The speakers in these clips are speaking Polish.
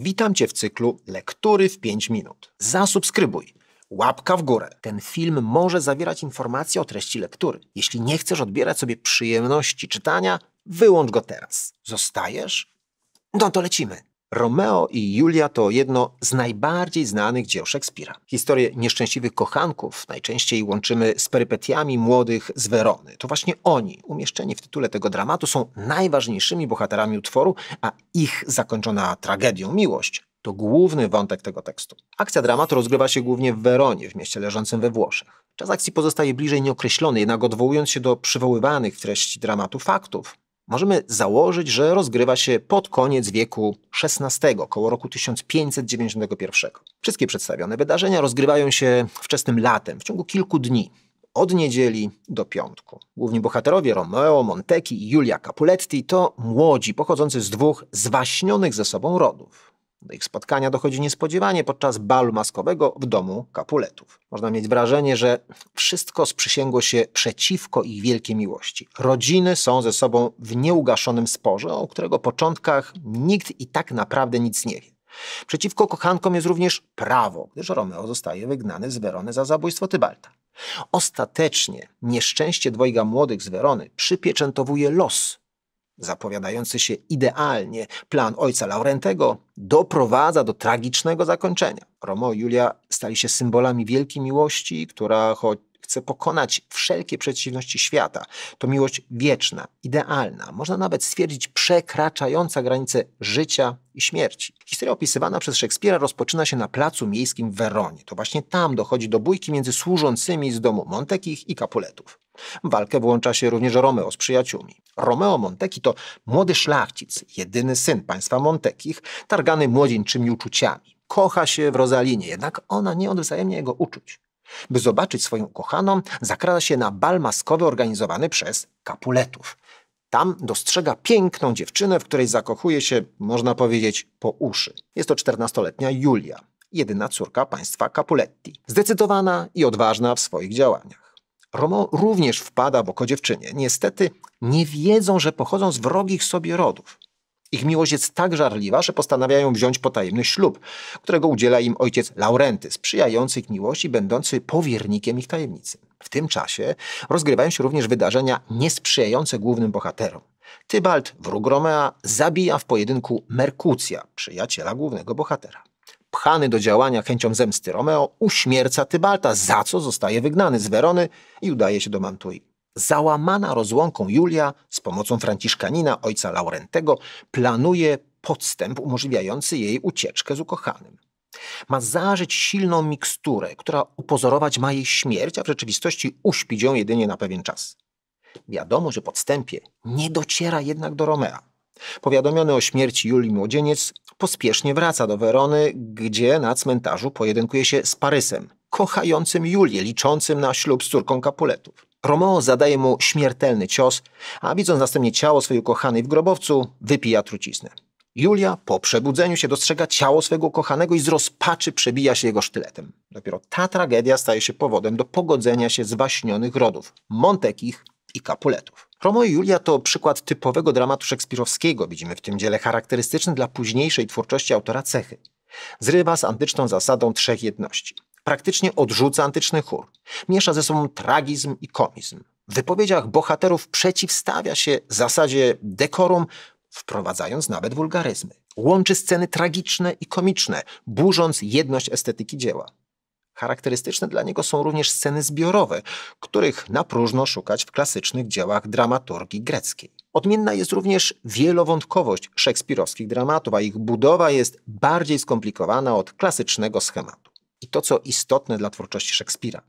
Witam Cię w cyklu Lektury w 5 minut. Zasubskrybuj. Łapka w górę. Ten film może zawierać informacje o treści lektury. Jeśli nie chcesz odbierać sobie przyjemności czytania, wyłącz go teraz. Zostajesz? No to lecimy. Romeo i Julia to jedno z najbardziej znanych dzieł Szekspira. Historię nieszczęśliwych kochanków najczęściej łączymy z perypetiami młodych z Werony. To właśnie oni, umieszczeni w tytule tego dramatu, są najważniejszymi bohaterami utworu, a ich zakończona tragedią miłość to główny wątek tego tekstu. Akcja dramatu rozgrywa się głównie w Weronie, w mieście leżącym we Włoszech. Czas akcji pozostaje bliżej nieokreślony, jednak odwołując się do przywoływanych w treści dramatu faktów, możemy założyć, że rozgrywa się pod koniec wieku XVI, koło roku 1591. Wszystkie przedstawione wydarzenia rozgrywają się wczesnym latem, w ciągu kilku dni, od niedzieli do piątku. Główni bohaterowie Romeo, Monteki i Julia Capuletti to młodzi pochodzący z dwóch zwaśnionych ze sobą rodów. Do ich spotkania dochodzi niespodziewanie podczas balu maskowego w domu Kapuletów. Można mieć wrażenie, że wszystko sprzysięgło się przeciwko ich wielkiej miłości. Rodziny są ze sobą w nieugaszonym sporze, o którego początkach nikt i tak naprawdę nic nie wie. Przeciwko kochankom jest również prawo, gdyż Romeo zostaje wygnany z Werony za zabójstwo Tybalta. Ostatecznie nieszczęście dwojga młodych z Werony przypieczętowuje los zapowiadający się idealnie plan ojca Laurentego doprowadza do tragicznego zakończenia. Romo i Julia stali się symbolami wielkiej miłości, która choć chce pokonać wszelkie przeciwności świata. To miłość wieczna, idealna, można nawet stwierdzić przekraczająca granice życia i śmierci. Historia opisywana przez Szekspira rozpoczyna się na placu miejskim w Weronie. To właśnie tam dochodzi do bójki między służącymi z domu Montekich i Kapuletów. W walkę włącza się również Romeo z przyjaciółmi. Romeo Monteki to młody szlachcic, jedyny syn państwa Montekich, targany młodzieńczymi uczuciami. Kocha się w Rosalinie, jednak ona nie odwzajemnia jego uczuć. By zobaczyć swoją kochaną, zakrada się na bal maskowy organizowany przez Kapuletów. Tam dostrzega piękną dziewczynę, w której zakochuje się, można powiedzieć, po uszy. Jest to 14-letnia Julia, jedyna córka państwa Capuletti. Zdecydowana i odważna w swoich działaniach. Romo również wpada w oko dziewczynie. Niestety nie wiedzą, że pochodzą z wrogich sobie rodów. Ich miłość jest tak żarliwa, że postanawiają wziąć potajemny ślub, którego udziela im ojciec Laurenty, sprzyjający ich miłości, będący powiernikiem ich tajemnicy. W tym czasie rozgrywają się również wydarzenia niesprzyjające głównym bohaterom. Tybalt, wróg Romea, zabija w pojedynku Merkucja, przyjaciela głównego bohatera pchany do działania chęcią zemsty Romeo, uśmierca Tybalta, za co zostaje wygnany z Werony i udaje się do Mantui. Załamana rozłąką Julia z pomocą Franciszkanina, ojca Laurentego, planuje podstęp umożliwiający jej ucieczkę z ukochanym. Ma zażyć silną miksturę, która upozorować ma jej śmierć, a w rzeczywistości uśpić ją jedynie na pewien czas. Wiadomo, że podstępie nie dociera jednak do Romea. Powiadomiony o śmierci Julii młodzieniec pospiesznie wraca do Werony, gdzie na cmentarzu pojedynkuje się z Parysem, kochającym Julię, liczącym na ślub z córką Kapuletów. Romeo zadaje mu śmiertelny cios, a widząc następnie ciało swojej ukochanej w grobowcu, wypija truciznę. Julia po przebudzeniu się dostrzega ciało swojego kochanego i z rozpaczy przebija się jego sztyletem. Dopiero ta tragedia staje się powodem do pogodzenia się zwaśnionych rodów, Montekich i Kapuletów. Romeo i Julia to przykład typowego dramatu szekspirowskiego, widzimy w tym dziele charakterystyczny dla późniejszej twórczości autora cechy. Zrywa z antyczną zasadą trzech jedności. Praktycznie odrzuca antyczny chór. Miesza ze sobą tragizm i komizm. W wypowiedziach bohaterów przeciwstawia się zasadzie dekorum, wprowadzając nawet wulgaryzmy. Łączy sceny tragiczne i komiczne, burząc jedność estetyki dzieła. Charakterystyczne dla niego są również sceny zbiorowe, których na próżno szukać w klasycznych dziełach dramaturgii greckiej. Odmienna jest również wielowątkowość szekspirowskich dramatów, a ich budowa jest bardziej skomplikowana od klasycznego schematu. I to, co istotne dla twórczości Szekspira.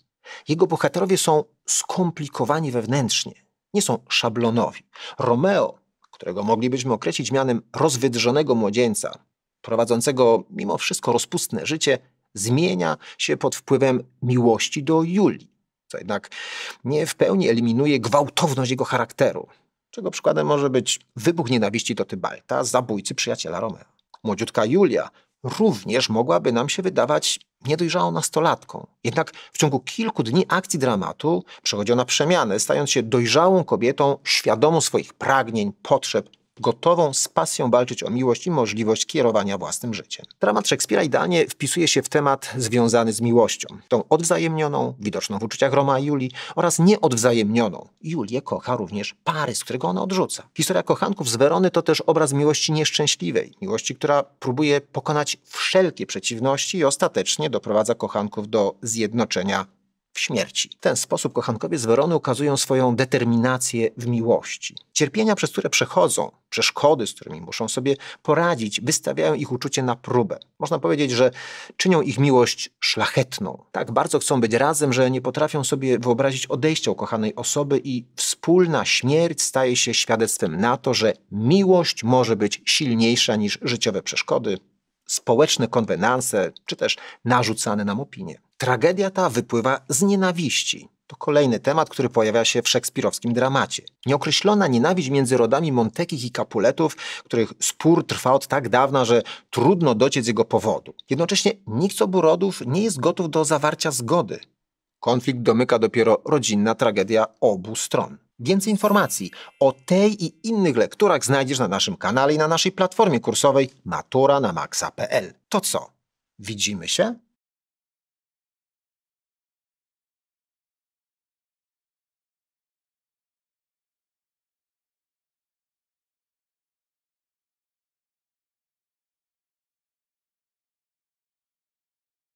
Jego bohaterowie są skomplikowani wewnętrznie, nie są szablonowi. Romeo, którego moglibyśmy określić mianem rozwydrzonego młodzieńca, prowadzącego mimo wszystko rozpustne życie, zmienia się pod wpływem miłości do Julii, co jednak nie w pełni eliminuje gwałtowność jego charakteru, czego przykładem może być wybuch nienawiści do Tybalta, zabójcy przyjaciela Romeo. Młodziutka Julia również mogłaby nam się wydawać niedojrzałą nastolatką. Jednak w ciągu kilku dni akcji dramatu przechodzi ona przemianę, stając się dojrzałą kobietą, świadomą swoich pragnień, potrzeb gotową z pasją walczyć o miłość i możliwość kierowania własnym życiem. Dramat Szekspira idealnie wpisuje się w temat związany z miłością, tą odwzajemnioną, widoczną w uczuciach Roma i Julii oraz nieodwzajemnioną. Julię kocha również z którego ona odrzuca. Historia kochanków z Werony to też obraz miłości nieszczęśliwej, miłości, która próbuje pokonać wszelkie przeciwności i ostatecznie doprowadza kochanków do zjednoczenia śmierci. W ten sposób kochankowie z Werony ukazują swoją determinację w miłości. Cierpienia, przez które przechodzą, przeszkody, z którymi muszą sobie poradzić, wystawiają ich uczucie na próbę. Można powiedzieć, że czynią ich miłość szlachetną. Tak bardzo chcą być razem, że nie potrafią sobie wyobrazić odejścia ukochanej osoby i wspólna śmierć staje się świadectwem na to, że miłość może być silniejsza niż życiowe przeszkody, społeczne konwenanse, czy też narzucane nam opinie. Tragedia ta wypływa z nienawiści. To kolejny temat, który pojawia się w szekspirowskim dramacie. Nieokreślona nienawiść między rodami Montekich i Kapuletów, których spór trwa od tak dawna, że trudno dociec jego powodu. Jednocześnie nikt z obu rodów nie jest gotów do zawarcia zgody. Konflikt domyka dopiero rodzinna tragedia obu stron. Więcej informacji o tej i innych lekturach znajdziesz na naszym kanale i na naszej platformie kursowej maturanamaxa.pl. To co? Widzimy się?